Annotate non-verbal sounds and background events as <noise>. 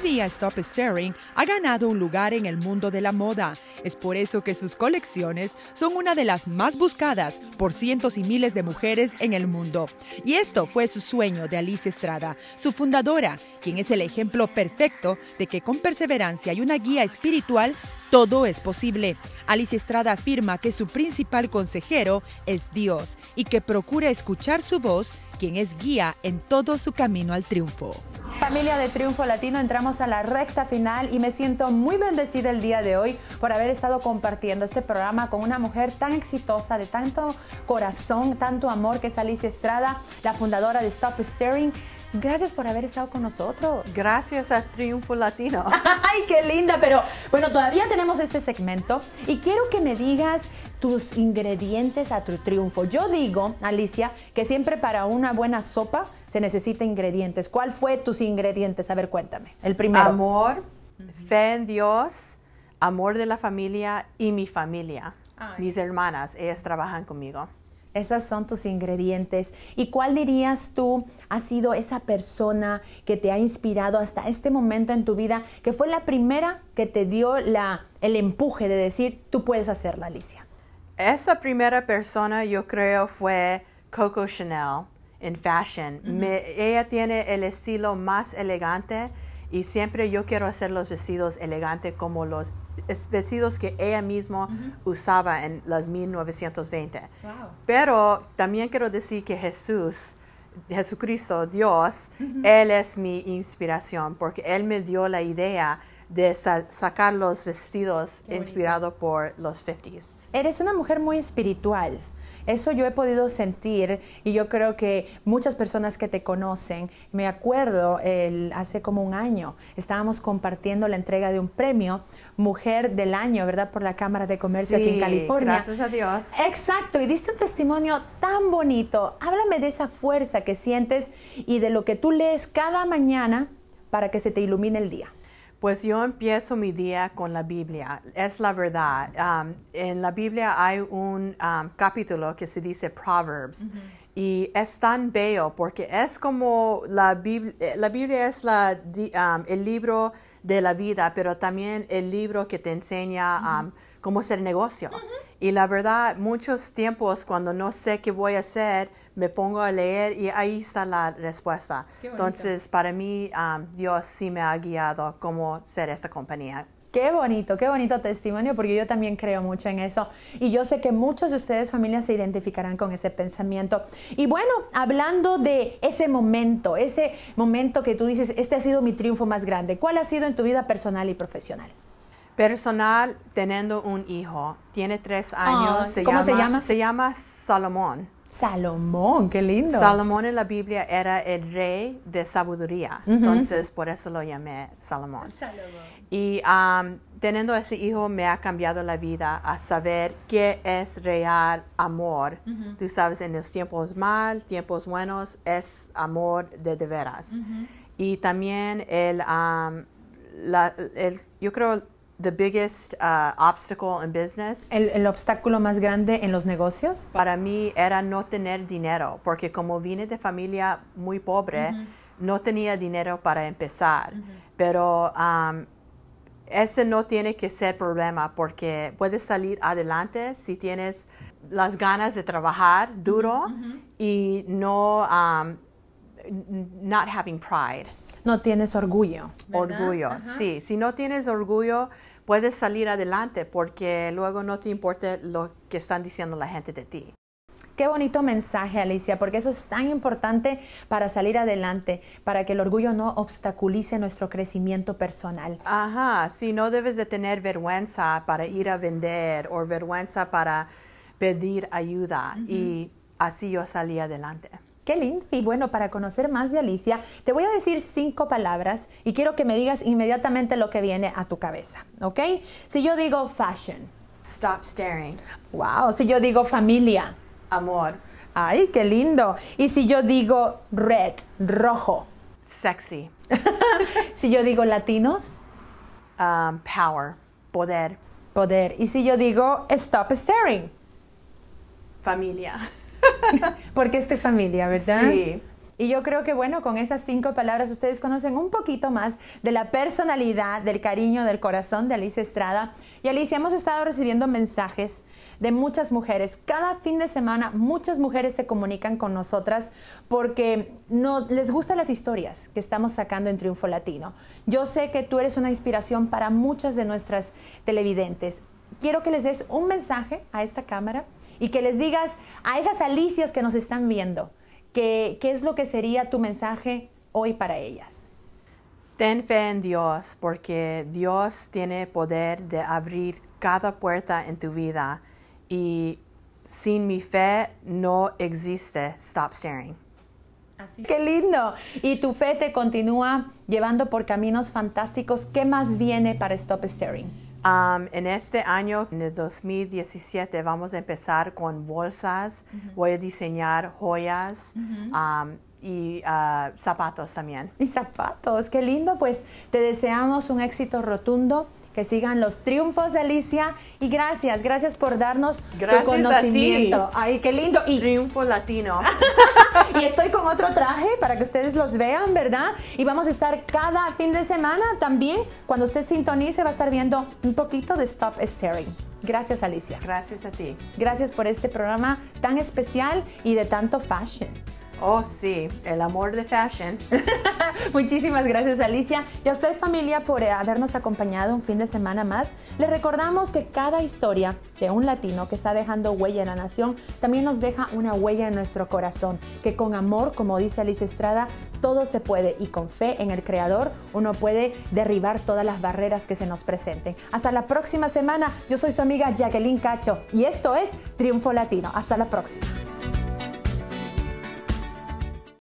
día Stop Staring ha ganado un lugar en el mundo de la moda. Es por eso que sus colecciones son una de las más buscadas por cientos y miles de mujeres en el mundo. Y esto fue su sueño de Alicia Estrada, su fundadora, quien es el ejemplo perfecto de que con perseverancia y una guía espiritual todo es posible. Alicia Estrada afirma que su principal consejero es Dios y que procura escuchar su voz, quien es guía en todo su camino al triunfo familia de Triunfo Latino entramos a la recta final y me siento muy bendecida el día de hoy por haber estado compartiendo este programa con una mujer tan exitosa, de tanto corazón, tanto amor, que es Alicia Estrada, la fundadora de Stop Staring. Gracias por haber estado con nosotros. Gracias a Triunfo Latino. <laughs> ¡Ay, qué linda! Pero bueno, todavía tenemos este segmento y quiero que me digas tus ingredientes a tu triunfo. Yo digo, Alicia, que siempre para una buena sopa se necesita ingredientes. ¿Cuál fue tus ingredientes? A ver, cuéntame. El primero. Amor, fe en Dios, amor de la familia y mi familia. Mis hermanas, ellas trabajan conmigo. Esas son tus ingredientes. ¿Y cuál dirías tú ha sido esa persona que te ha inspirado hasta este momento en tu vida, que fue la primera que te dio el empuje de decir, tú puedes hacerla, Alicia? Esa primera persona yo creo fue Coco Chanel en fashion. ella tiene el estilo más elegante y siempre yo quiero hacer los vestidos elegantes como los vestidos que ella misma usaba en los 1920. Pero también quiero decir que Jesús, Jesucristo, Dios, Él es mi inspiración porque Él me dio la idea de sacar los vestidos inspirados por los 50s. Eres una mujer muy espiritual. Eso yo he podido sentir y yo creo que muchas personas que te conocen, me acuerdo hace como un año, estábamos compartiendo la entrega de un premio Mujer del Año, ¿verdad? Por la Cámara de Comercio aquí en California. Gracias a Dios. Exacto, y diste un testimonio tan bonito. Háblame de esa fuerza que sientes y de lo que tú lees cada mañana para que se te ilumine el día. Pues yo empiezo mi día con la Biblia, es la verdad. Um, en la Biblia hay un um, capítulo que se dice Proverbs y es tan bello porque es como la eh, Biblia, es um, el libro de la vida, pero también el libro que te enseña cómo hacer negocio. Y la verdad, muchos tiempos cuando no sé qué voy a hacer, me pongo a leer y ahí está la respuesta. Entonces, para mí, um, Dios sí me ha guiado cómo ser esta compañía. Qué bonito, qué bonito testimonio, porque yo también creo mucho en eso. Y yo sé que muchos de ustedes, familias, se identificarán con ese pensamiento. Y bueno, hablando de ese momento, ese momento que tú dices, este ha sido mi triunfo más grande, ¿cuál ha sido en tu vida personal y profesional? personal teniendo un hijo. Tiene tres ah, años. se ¿Cómo llama, se llama? Se llama Salomón. Salomón, qué lindo. Salomón en la Biblia era el rey de sabiduría, entonces por eso lo llamé Salomón. Salomón. Y teniendo ese hijo me ha cambiado la vida a saber qué es real amor. Tú sabes, en los tiempos mal, tiempos buenos, es amor de de veras. Y también el, yo creo Uh, el, el, obstáculo más grande en los negocios para mí era no tener dinero porque como vine de familia muy pobre no tenía dinero para empezar pero um, ese no tiene que ser problema porque puedes salir adelante si tienes las ganas de trabajar duro y no um, not having pride no tienes orgullo. Orgullo, sí. Si no tienes orgullo, puedes salir adelante porque luego no te importa lo que están diciendo la gente de ti. Qué bonito mensaje, Alicia, porque eso es tan importante para salir adelante, para que el orgullo no obstaculice nuestro crecimiento personal. Ajá, si no debes de tener vergüenza para ir a vender o vergüenza para pedir ayuda y así yo salí adelante. Qué lindo. Y bueno, para conocer más de Alicia, te voy a decir cinco palabras y quiero que me digas inmediatamente lo que viene a tu cabeza, ¿ok? Si yo digo fashion. Stop staring. Wow. Si yo digo familia. Amor. Ay, qué lindo. Y si yo digo red, rojo. Sexy. <laughs> si yo digo latinos. Um, power. Poder. Poder. Y si yo digo stop staring. Familia. <laughs> Porque es tu familia, ¿verdad? Sí. Y yo creo que, bueno, con esas cinco palabras ustedes conocen un poquito más de la personalidad, del cariño, del corazón de Alicia Estrada. Y Alicia, hemos estado recibiendo mensajes de muchas mujeres. Cada fin de semana muchas mujeres se comunican con nosotras porque no, les gustan las historias que estamos sacando en Triunfo Latino. Yo sé que tú eres una inspiración para muchas de nuestras televidentes quiero que les des un mensaje a esta cámara y que les digas a esas alicias que nos están viendo, que, ¿qué es lo que sería tu mensaje hoy para ellas? Ten fe en Dios, porque Dios tiene poder de abrir cada puerta en tu vida y sin mi fe no existe Stop Staring. Qué lindo. Y tu fe te continúa llevando por caminos fantásticos. ¿Qué más viene para Stop Staring? en este año, en el 2017, vamos a empezar con bolsas. Voy a diseñar joyas. y ah, zapatos también. Y zapatos, qué lindo. Pues te deseamos un éxito rotundo que sigan los triunfos, de Alicia. Y gracias, gracias por darnos tu conocimiento. Ay, qué lindo. Y, Triunfo latino. <laughs> y estoy con otro traje para que ustedes los vean, ¿verdad? Y vamos a estar cada fin de semana también. Cuando usted sintonice, va a estar viendo un poquito de Stop Staring. Gracias, Alicia. Gracias a ti. Gracias por este programa tan especial y de tanto fashion. Oh, sí, el amor de fashion. <laughs> Muchísimas gracias, Alicia. Y a usted, familia, por eh, habernos acompañado un fin de semana más. Le recordamos que cada historia de un latino que está dejando huella en la nación también nos deja una huella en nuestro corazón. Que con amor, como dice Alicia Estrada, todo se puede y con fe en el Creador uno puede derribar todas las barreras que se nos presenten. Hasta la próxima semana. Yo soy su amiga Jacqueline Cacho y esto es Triunfo Latino. Hasta la próxima.